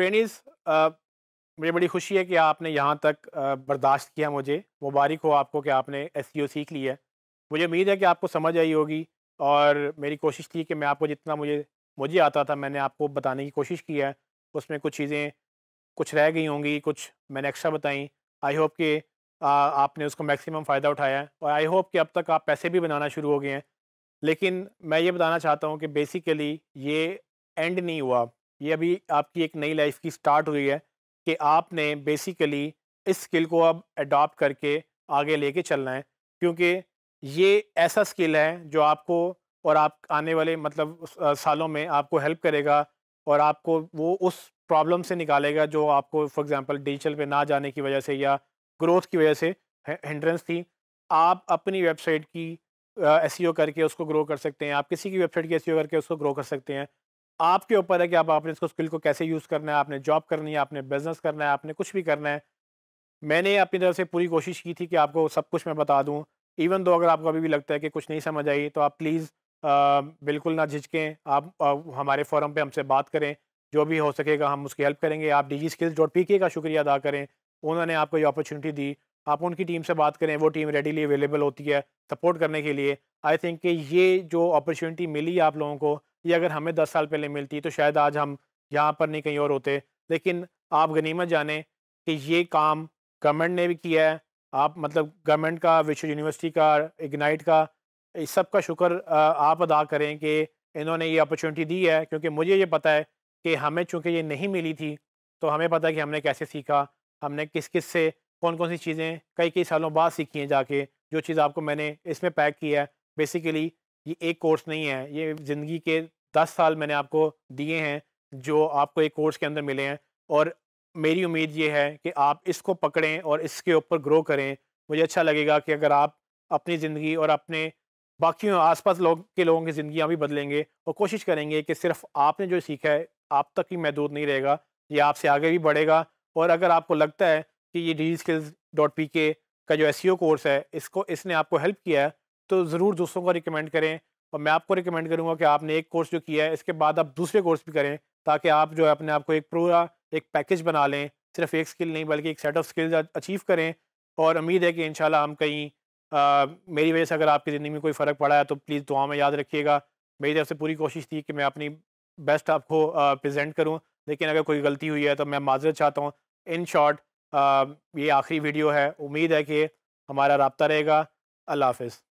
ट्रेनिज़ मुझे बड़ी खुशी है कि आपने यहाँ तक बर्दाश्त किया मुझे मुबारक हो आपको कि आपने एस सीख ली है मुझे उम्मीद है कि आपको समझ आई होगी और मेरी कोशिश थी कि मैं आपको जितना मुझे मुझे आता था मैंने आपको बताने की कोशिश की है उसमें कुछ चीज़ें कुछ रह गई होंगी कुछ मैंने एक्स्ट्रा बताई आई होप कि आपने उसको मैक्सिमम फ़ायदा उठाया है और आई होप कि अब तक आप पैसे भी बनाना शुरू हो गए हैं लेकिन मैं ये बताना चाहता हूँ कि बेसिकली ये एंड नहीं हुआ ये अभी आपकी एक नई लाइफ की स्टार्ट हुई है कि आपने बेसिकली इस स्किल को अब अडॉप्ट करके आगे लेके चलना है क्योंकि ये ऐसा स्किल है जो आपको और आप आने वाले मतलब सालों में आपको हेल्प करेगा और आपको वो उस प्रॉब्लम से निकालेगा जो आपको फॉर एग्ज़ाम्पल डिजिटल पे ना जाने की वजह से या ग्रोथ की वजह से हिंड्रेंस थी आप अपनी वेबसाइट की एस e करके उसको ग्रो कर सकते हैं आप किसी की वेबसाइट की एस e करके उसको ग्रो कर सकते हैं आपके ऊपर है कि आप आपने इसको स्किल को कैसे यूज़ करना है आपने जॉब करनी है आपने बिजनेस करना है आपने कुछ भी करना है मैंने अपनी तरफ से पूरी कोशिश की थी कि आपको सब कुछ मैं बता दूँ इवन दो अगर आपको अभी भी लगता है कि कुछ नहीं समझ आई तो आप प्लीज़ बिल्कुल ना झिझकें आप आ, हमारे फोरम पर हमसे बात करें जो भी हो सकेगा हम उसकी हेल्प करेंगे आप D G skills dot P K का शुक्रिया अदा करें उन्होंने आपको ये अपॉर्चुनिटी दी आप उनकी टीम से बात करें वो टीम रेडीली अवेलेबल होती है सपोर्ट करने के लिए आई थिंक कि ये जो अपॉर्चुनिटी मिली आप लोगों को ये अगर हमें दस साल पहले मिलती तो शायद आज हम यहाँ पर नहीं कहीं और होते लेकिन आप गनीमत जाने कि ये काम गवर्नमेंट ने भी किया है आप मतलब गवर्नमेंट का विश्व यूनिवर्सिटी का इग्नाइट का इस सब का शुक्र आप अदा करें कि इन्होंने ये अपॉर्चुनिटी दी है क्योंकि मुझे ये पता है कि हमें चूँकि ये नहीं मिली थी तो हमें पता है कि हमने कैसे सीखा हमने किस किस से कौन कौन सी चीज़ें कई कई सालों बाद सीखी हैं जाके जो चीज़ आपको मैंने इसमें पैक किया है बेसिकली ये एक कोर्स नहीं है ये ज़िंदगी के दस साल मैंने आपको दिए हैं जो आपको एक कोर्स के अंदर मिले हैं और मेरी उम्मीद ये है कि आप इसको पकड़ें और इसके ऊपर ग्रो करें मुझे अच्छा लगेगा कि अगर आप अपनी ज़िंदगी और अपने बाकी आसपास लोग के लोगों की ज़िंदगी भी बदलेंगे और कोशिश करेंगे कि सिर्फ आपने जो सीखा है आप तक ही महदूद नहीं रहेगा ये आपसे आगे भी बढ़ेगा और अगर आपको लगता है कि ये D skills dot P K का जो एस e कोर्स है इसको इसने आपको हेल्प किया है तो ज़रूर दोस्तों को रिकमेंड करें और मैं आपको रिकमेंड करूँगा कि आपने एक कोर्स जो किया है इसके बाद आप दूसरे कोर्स भी करें ताकि आप जो है अपने आप को एक पूरा एक पैकेज बना लें सिर्फ एक स्किल नहीं बल्कि एक सेट ऑफ स्किल्स अचीव करें और उम्मीद है कि इन हम कहीं आ, मेरी वजह से अगर आपकी ज़िंदगी में कोई फ़र्क पड़ा है तो प्लीज़ दुआ में याद रखिएगा मेरी तरफ से पूरी कोशिश थी कि मैं अपनी बेस्ट आपको प्रजेंट करूँ लेकिन अगर कोई गलती हुई है तो मैं माजरत चाहता हूँ इन शॉर्ट ये आखिरी वीडियो है उम्मीद है कि हमारा रबता रहेगा अल्लाह हाफ